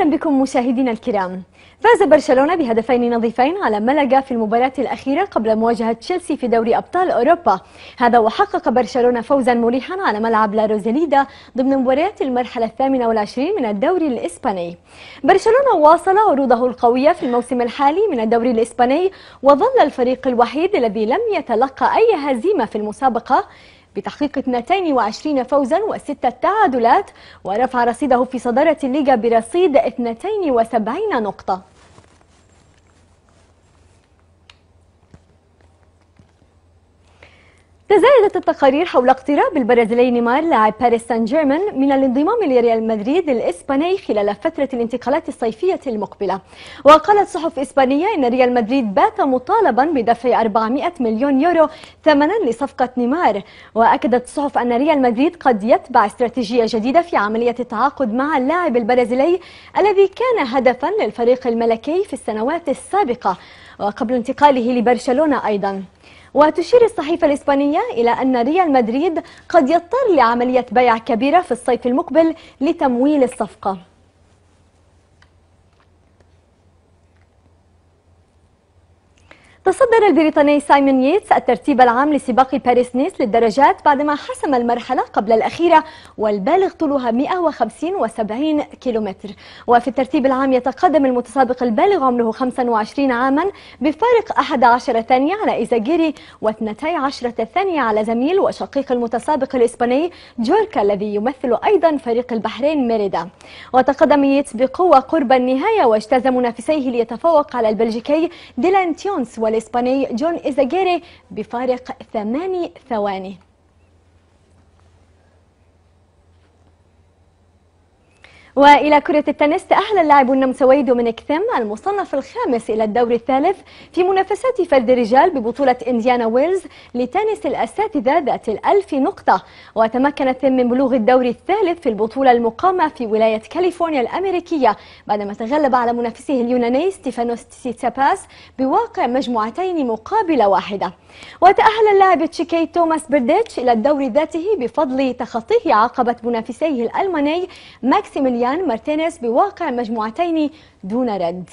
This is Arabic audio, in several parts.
أهلا بكم مشاهدينا الكرام فاز برشلونة بهدفين نظيفين على ملقا في المباراة الأخيرة قبل مواجهة تشيلسي في دوري أبطال أوروبا هذا وحقق برشلونة فوزا مريحا على ملعب لا روزاليدا ضمن مباريات المرحلة الثامنة والعشرين من الدوري الإسباني برشلونة واصل عروضه القوية في الموسم الحالي من الدوري الإسباني وظل الفريق الوحيد الذي لم يتلقى أي هزيمة في المسابقة بتحقيق 22 فوزا وستة تعادلات ورفع رصيده في صدارة الليجا برصيد 72 نقطة تزايدت التقارير حول اقتراب البرازيلي نيمار لاعب باريس سان جيرمان من الانضمام لريال مدريد الاسباني خلال فتره الانتقالات الصيفيه المقبله وقالت صحف اسبانيه ان ريال مدريد بات مطالبا بدفع 400 مليون يورو ثمنا لصفقه نيمار واكدت الصحف ان ريال مدريد قد يتبع استراتيجيه جديده في عمليه التعاقد مع اللاعب البرازيلي الذي كان هدفا للفريق الملكي في السنوات السابقه وقبل انتقاله لبرشلونة أيضا وتشير الصحيفة الإسبانية إلى أن ريال مدريد قد يضطر لعملية بيع كبيرة في الصيف المقبل لتمويل الصفقة تصدر البريطاني سايمون ييتس الترتيب العام لسباق باريس نيس للدرجات بعدما حسم المرحلة قبل الأخيرة والبالغ طولها 150 و70 كيلومتر وفي الترتيب العام يتقدم المتسابق البالغ عمره 25 عاما بفارق 11 ثانية على إيزاجيري و12 ثانية على زميل وشقيق المتسابق الإسباني جوركا الذي يمثل أيضا فريق البحرين ميريدا وتقدم ييتس بقوة قرب النهاية واجتاز منافسيه ليتفوق على البلجيكي ديلان تيونس والإسباني الإسباني جون إزاجيري بفارق ثماني ثواني وإلى كرة التنس تأهل اللاعب النمساوي دومينيك ثيم المصنف الخامس إلى الدور الثالث في منافسات فرد الرجال ببطولة إنديانا ويلز لتنس الأساتذة ذات الألف نقطة وتمكن ثيم من بلوغ الدور الثالث في البطولة المقامة في ولاية كاليفورنيا الأمريكية بعدما تغلب على منافسه اليوناني ستيفانوس تسيتساباس بواقع مجموعتين مقابل واحدة وتأهل اللاعب تشيكي توماس برديتش إلى الدور ذاته بفضل تخطيه عقبة منافسيه الألماني ماكسيميليان ليان مارتينيز بواقع مجموعتين دون رد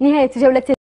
نهاية جولة